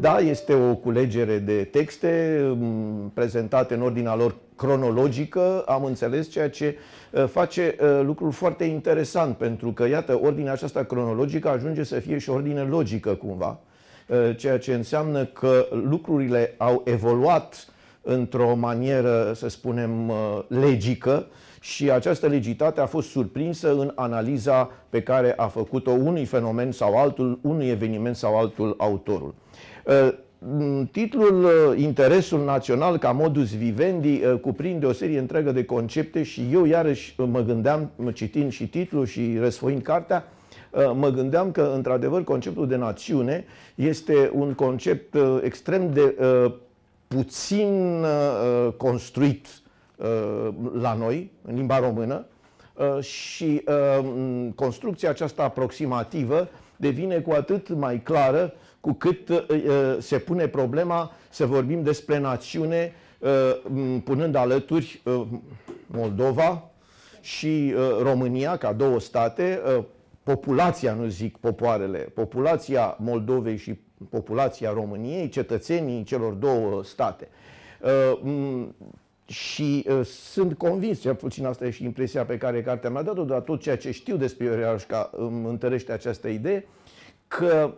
Da, este o culegere de texte mm, prezentate în ordinea lor cronologică, am înțeles, ceea ce uh, face uh, lucrul foarte interesant, pentru că, iată, ordinea aceasta cronologică ajunge să fie și ordine logică, cumva, uh, ceea ce înseamnă că lucrurile au evoluat într-o manieră, să spunem, legică, și această legitate a fost surprinsă în analiza pe care a făcut-o unui fenomen sau altul, unui eveniment sau altul autorul. Ă, titlul ă, Interesul național ca modus vivendi ă, cuprinde o serie întreagă de concepte și eu iarăși mă gândeam, citind și titlul și răsfoind cartea, mă gândeam că, într-adevăr, conceptul de națiune este un concept extrem de puțin construit la noi, în limba română, și construcția aceasta aproximativă devine cu atât mai clară cu cât uh, uh, se pune problema să vorbim despre națiune, uh, punând alături Moldova și România ca două state, populația, nu zic popoarele, populația Moldovei și populația României, cetățenii celor două state. Și uh, sunt convins, cel puțin asta e și impresia pe care cartea mi-a dat-o, dar tot ceea ce știu despre Iorioșca îmi um, întărește această idee, că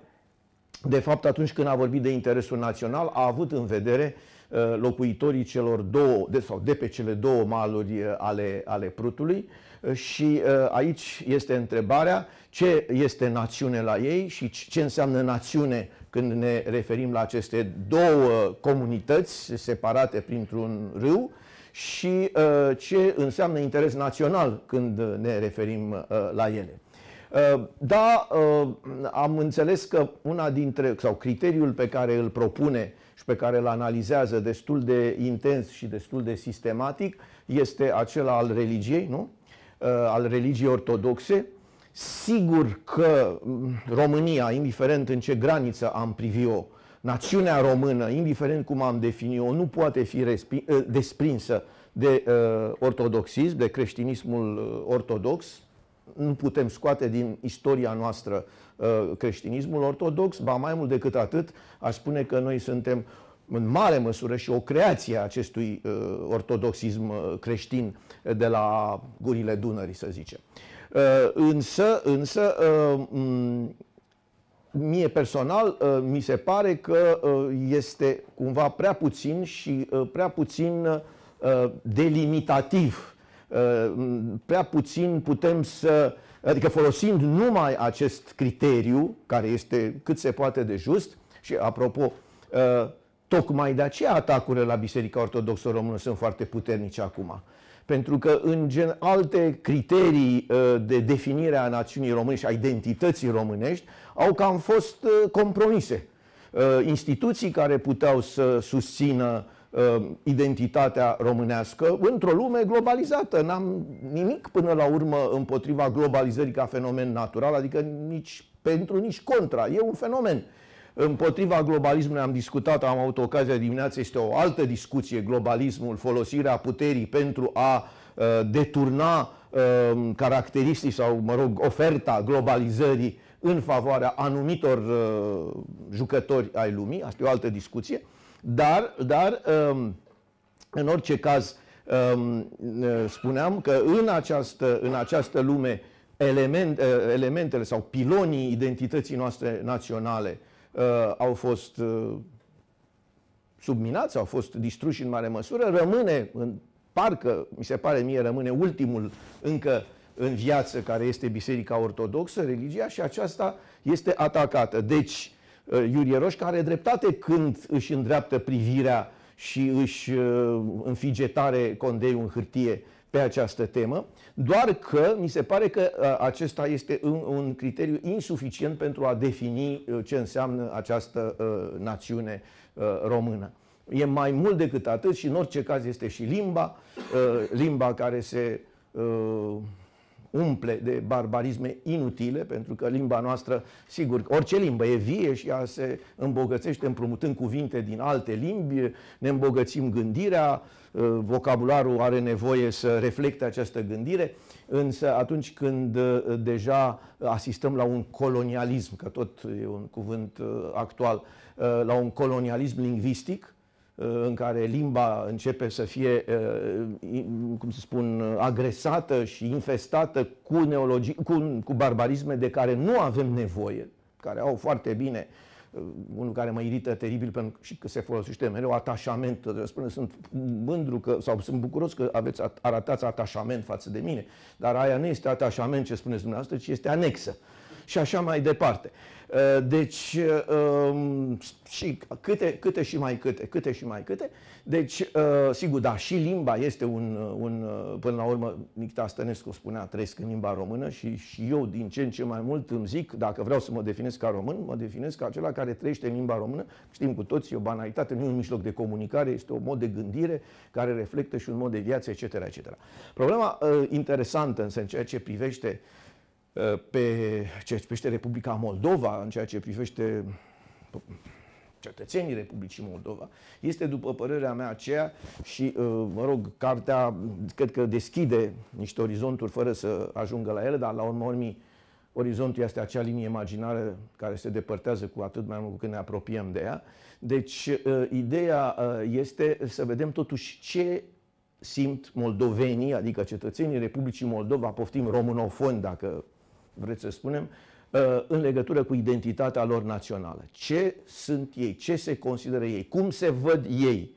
de fapt, atunci când a vorbit de interesul național, a avut în vedere uh, locuitorii celor două, de, sau de pe cele două maluri uh, ale, ale Prutului uh, și aici este întrebarea ce este națiune la ei și ce înseamnă națiune când ne referim la aceste două comunități separate printr-un râu și ce înseamnă interes național când ne referim la ele. Uh, da, uh, am înțeles că una dintre, sau criteriul pe care îl propune și pe care îl analizează destul de intens și destul de sistematic este acela al religiei, nu? Uh, al religiei ortodoxe. Sigur că mm, România, indiferent în ce graniță am privit o națiunea română, indiferent cum am definit-o, nu poate fi desprinsă de ortodoxism, de creștinismul ortodox, nu putem scoate din istoria noastră uh, creștinismul ortodox, ba mai mult decât atât, aș spune că noi suntem în mare măsură și o creație a acestui uh, ortodoxism uh, creștin de la gurile Dunării, să zicem. Însă, însă mie personal mi se pare că este cumva prea puțin și prea puțin delimitativ Uh, prea puțin putem să, adică folosind numai acest criteriu, care este cât se poate de just, și apropo, uh, tocmai de aceea atacurile la Biserica Ortodoxă Română sunt foarte puternice acum. Pentru că, în gen, alte criterii uh, de definire a națiunii române și a identității românești au cam fost compromise. Instituții care puteau să susțină uh, uh, identitatea românească într-o lume globalizată. N-am nimic până la urmă împotriva globalizării ca fenomen natural, adică nici pentru, nici contra. E un fenomen. Împotriva globalismului am discutat, am avut ocazia dimineața, este o altă discuție, globalismul, folosirea puterii pentru a uh, deturna uh, caracteristici sau, mă rog, oferta globalizării în favoarea anumitor uh, jucători ai lumii, asta e o altă discuție, dar, dar um, în orice caz, um, uh, spuneam că în această, în această lume element, uh, elementele sau pilonii identității noastre naționale uh, au fost subminați, au fost distruși în mare măsură, rămâne, în, parcă, mi se pare mie, rămâne ultimul încă în viață, care este Biserica Ortodoxă, religia, și aceasta este atacată. Deci, Iurie uh, care are dreptate când își îndreaptă privirea și își uh, înfige tare condeiul în hârtie pe această temă, doar că mi se pare că uh, acesta este un, un criteriu insuficient pentru a defini ce înseamnă această uh, națiune uh, română. E mai mult decât atât și în orice caz este și limba, uh, limba care se uh, umple de barbarisme inutile, pentru că limba noastră, sigur, orice limbă e vie și ea se îmbogățește împrumutând cuvinte din alte limbi, ne îmbogățim gândirea, uh, vocabularul are nevoie să reflecte această gândire, însă atunci când uh, deja asistăm la un colonialism, că tot e un cuvânt uh, actual, la un colonialism lingvistic, Uh, în care limba începe să fie, uh, cum să spun, agresată și infestată cu, neologi, cu, cu barbarisme de care nu avem nevoie, care au foarte bine uh, unul care mă irită teribil pentru că, și că se folosește mereu atașament. Spune, sunt mândru că, sau sunt bucuros că aveți arătați atașament față de mine, dar aia nu este atașament ce spuneți dumneavoastră, ci este anexă și așa mai departe. Uh, deci, uh, um, și câte, câte și mai câte, câte și mai câte. Deci, uh, sigur, da, și limba este un, un până la urmă, Nicta Stănescu spunea, trăiesc în limba română și, și eu din ce în ce mai mult îmi zic, dacă vreau să mă definesc ca român, mă definesc ca acela care trăiește în limba română. Știm cu toți, e o banalitate, nu e un mijloc de comunicare, este un mod de gândire care reflectă și un mod de viață, etc. etc. Problema interesantă, însă, în ceea ce privește uh, Eh, pe ceea ce privește Republica Moldova, în ceea ce privește cetățenii Republicii Moldova, este, după părerea mea, aceea și, eh, mă rog, cartea, cred că deschide niște orizonturi fără să ajungă la ele, dar, la urmă urmii, orizontul este acea linie imaginară care se depărtează cu atât mai mult cât ne apropiem de ea. Deci, eh, ideea este să vedem totuși ce simt moldovenii, adică cetățenii Republicii Moldova, poftim românofoni, dacă vreți să spunem, uh, în legătură cu identitatea lor națională. Ce sunt ei? Ce se consideră ei? Cum se văd ei?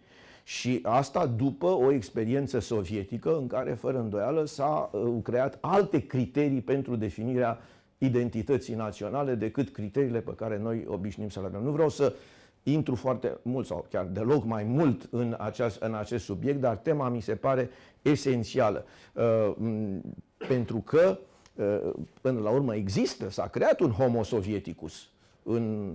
Și asta după o experiență sovietică în care, fără îndoială, s-au uh, creat alte criterii pentru definirea identității naționale decât criteriile pe care noi obișnim să le avem. Nu vreau să intru foarte mult sau chiar deloc mai mult în, aceast, în acest subiect, dar tema mi se pare esențială. Uh, pentru că uh, Uh, până la urmă există, s-a creat un homo sovieticus în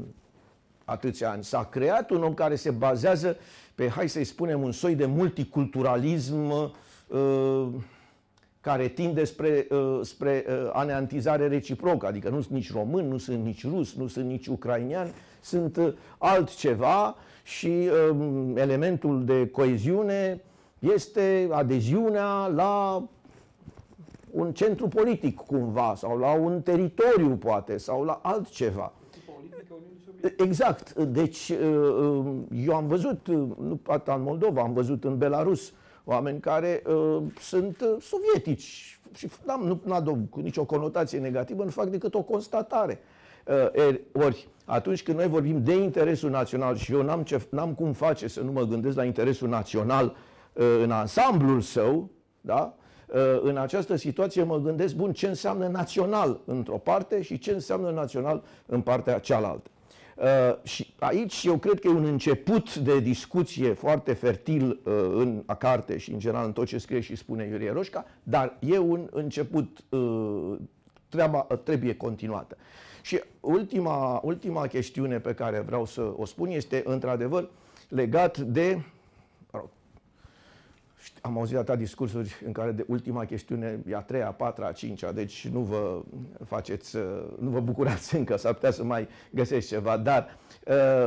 atâția ani. S-a creat un om care se bazează pe, hai să-i spunem, un soi de multiculturalism uh, care tinde spre, uh, spre uh, aneantizare reciprocă, adică nu sunt nici român, nu sunt nici rus, nu sunt nici ucrainian, sunt uh, altceva și uh, elementul de coeziune este adeziunea la un centru politic cumva sau la un teritoriu poate sau la altceva. Exact. Deci uh, uh, eu am văzut, uh, nu poate în Moldova, am văzut în Belarus oameni care uh, sunt sovietici și da, nu n adaug cu nicio conotație negativă, nu fac decât o constatare. Uh, er, ori, atunci când noi vorbim de interesul național și eu n-am, ce, n-am cum face să nu mă gândesc la interesul național uh, în ansamblul său, da? Ă, în această situație mă gândesc, bun, ce înseamnă național într-o parte și ce înseamnă național în partea cealaltă. Uh, și aici eu cred că e un început de discuție foarte fertil uh, în a carte și în general în tot ce scrie și spune Iurie Roșca, dar e un început, uh, treaba trebuie continuată. Și ultima, ultima chestiune pe care vreau să o spun este într-adevăr legat de am auzit atâtea discursuri în care de ultima chestiune e a treia, a patra, a cincea, deci nu vă faceți, uh, nu vă bucurați încă, s-ar putea să mai găsești ceva, dar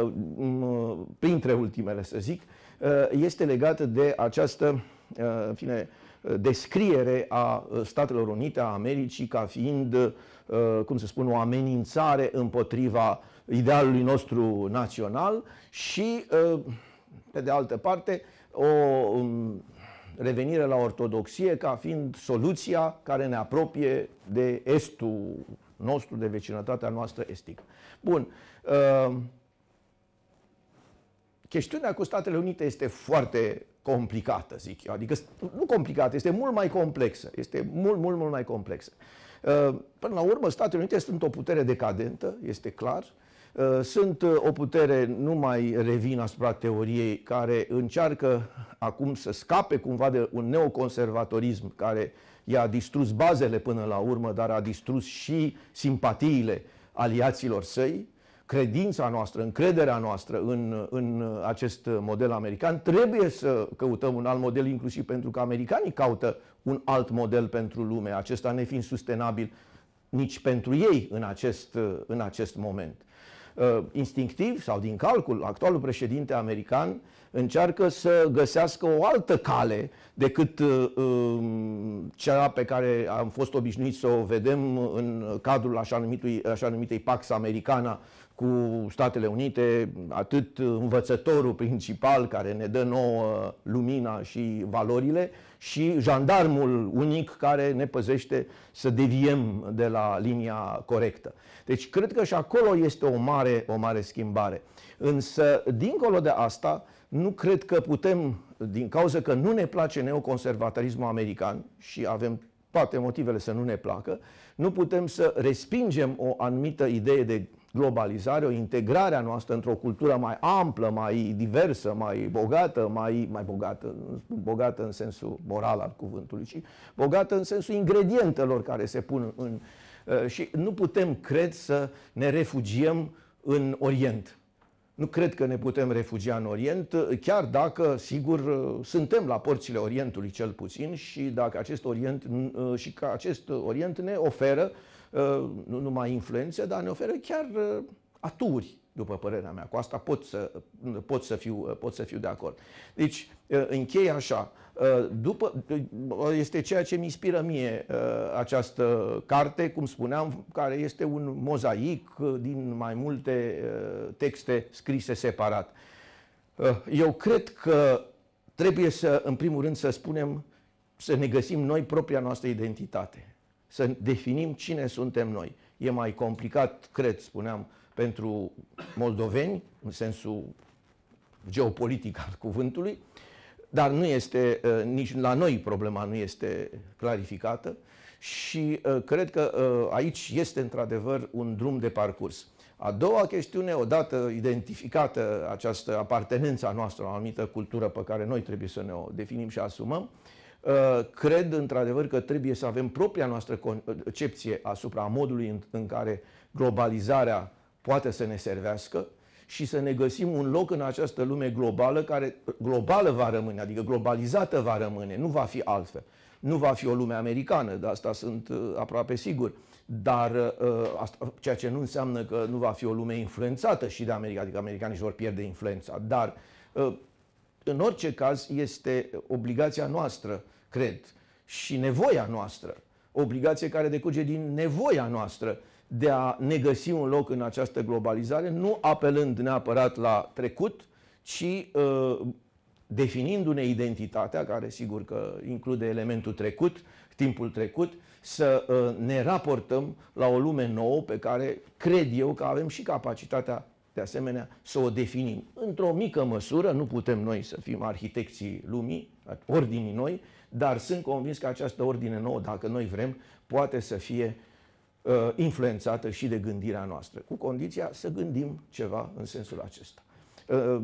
uh, printre ultimele, să zic, uh, este legată de această, în fine, descriere a Statelor Unite, a Americii, ca fiind, cum să spun, o amenințare împotriva idealului nostru național și, pe de altă parte, o um, revenire la ortodoxie ca fiind soluția care ne apropie de estul nostru, de vecinătatea noastră estică. Bun. Uh, chestiunea cu Statele Unite este foarte complicată, zic eu. Adică, nu complicată, este mult mai complexă. Este mult, mult, mult mai complexă. Uh, până la urmă, Statele Unite sunt o putere decadentă, este clar. Uh, sunt uh, o putere, nu mai revin asupra teoriei, care încearcă acum să scape cumva de un neoconservatorism care i-a distrus bazele până la urmă, dar a distrus și simpatiile aliaților săi, credința noastră, încrederea noastră în, în acest model american. Trebuie să căutăm un alt model, inclusiv pentru că americanii caută un alt model pentru lume, acesta nefiind sustenabil nici pentru ei în acest, în acest moment. Uh, instinctiv sau din calcul, actualul președinte american încearcă să găsească o altă cale decât uh, um, cea pe care am fost obișnuiți să o vedem în cadrul așa, numitui, așa numitei Pax Americana, cu Statele Unite, atât învățătorul principal care ne dă nouă lumina și valorile, și jandarmul unic care ne păzește să deviem de la linia corectă. Deci cred că și acolo este o mare, o mare schimbare. Însă, dincolo de asta, nu cred că putem, din cauza că nu ne place neoconservatorismul american și avem toate motivele să nu ne placă, nu putem să respingem o anumită idee de globalizare, o integrare a noastră într-o cultură mai amplă, mai diversă, mai bogată, mai, mai bogată, bogată în sensul moral al cuvântului, ci bogată în sensul ingredientelor care se pun în... Uh, și nu putem, cred, să ne refugiem în Orient nu cred că ne putem refugia în Orient, chiar dacă, sigur, suntem la porțile Orientului cel puțin și dacă acest Orient uh, și că acest Orient ne oferă uh, nu numai influențe, dar ne oferă chiar uh, aturi după părerea mea. Cu asta pot să, pot să, fiu, pot să fiu de acord. Deci, uh, închei așa. Uh, după, uh, este ceea ce mi inspiră mie această carte, cum spuneam, care este un mozaic din mai multe texte scrise separat. Eu cred că trebuie să, în primul rând, să spunem, să ne găsim noi propria noastră identitate. Să definim cine suntem noi. E mai complicat, cred, spuneam, uh, pentru moldoveni, în sensul geopolitic al cuvântului, dar nu este, uh, nici la noi problema nu este clarificată și uh, cred că uh, aici este într-adevăr un drum de parcurs. A doua chestiune, odată identificată această apartenență a noastră, o anumită cultură pe care noi trebuie să ne o definim și asumăm, cred într-adevăr că trebuie să avem propria noastră concepție asupra modului în care globalizarea poate să ne servească și să ne găsim un loc în această lume globală care globală va rămâne, adică globalizată va rămâne, nu va fi altfel. Nu va fi o lume americană, de asta sunt uh, aproape sigur, dar uh, uh, asta, ceea ce nu înseamnă că nu va fi o lume influențată și de America, adică americanii își vor pierde influența, dar în orice caz este obligația noastră, cred, și nevoia noastră, obligație care decurge din nevoia noastră de a ne găsi un loc în această globalizare, nu apelând neapărat la trecut, ci uh, definindu-ne identitatea, care sigur că include elementul trecut, timpul trecut, să uh, ne raportăm la o lume nouă pe care cred eu că avem și capacitatea de asemenea să o definim. Într-o mică măsură, nu putem noi să fim arhitecții lumii, ordinii noi, dar sunt convins că această ordine nouă, dacă noi vrem, poate să fie uh, Uh, influențată și de gândirea noastră, cu condiția să gândim ceva în sensul acesta. Uh,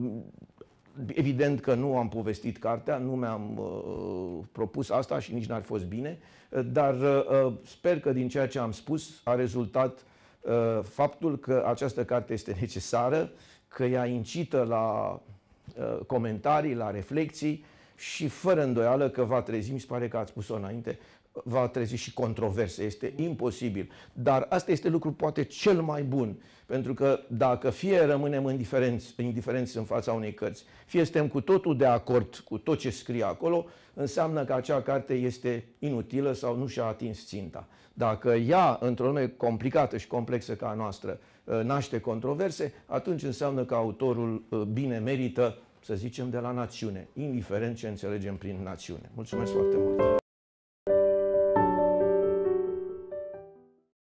evident că nu am povestit cartea, nu mi-am uh, propus asta și nici n-ar fost bine, uh, dar uh, sper că din ceea ce am spus a rezultat uh, faptul că această carte este necesară, că ea incită la uh, comentarii, la reflexii și fără îndoială că va trezi, mi se pare că ați spus-o înainte, va trezi și controverse, este imposibil. Dar asta este lucru poate cel mai bun, pentru că dacă fie rămânem indiferenți, indiferenți în fața unei cărți, fie suntem cu totul de acord cu tot ce scrie acolo, înseamnă că acea carte este inutilă sau nu și-a atins ținta. Dacă ea, într-o lume complicată și complexă ca a noastră, ă, naște controverse, atunci înseamnă că autorul ă, bine merită, să zicem, de la națiune, indiferent ce înțelegem prin națiune. Mulțumesc foarte mult!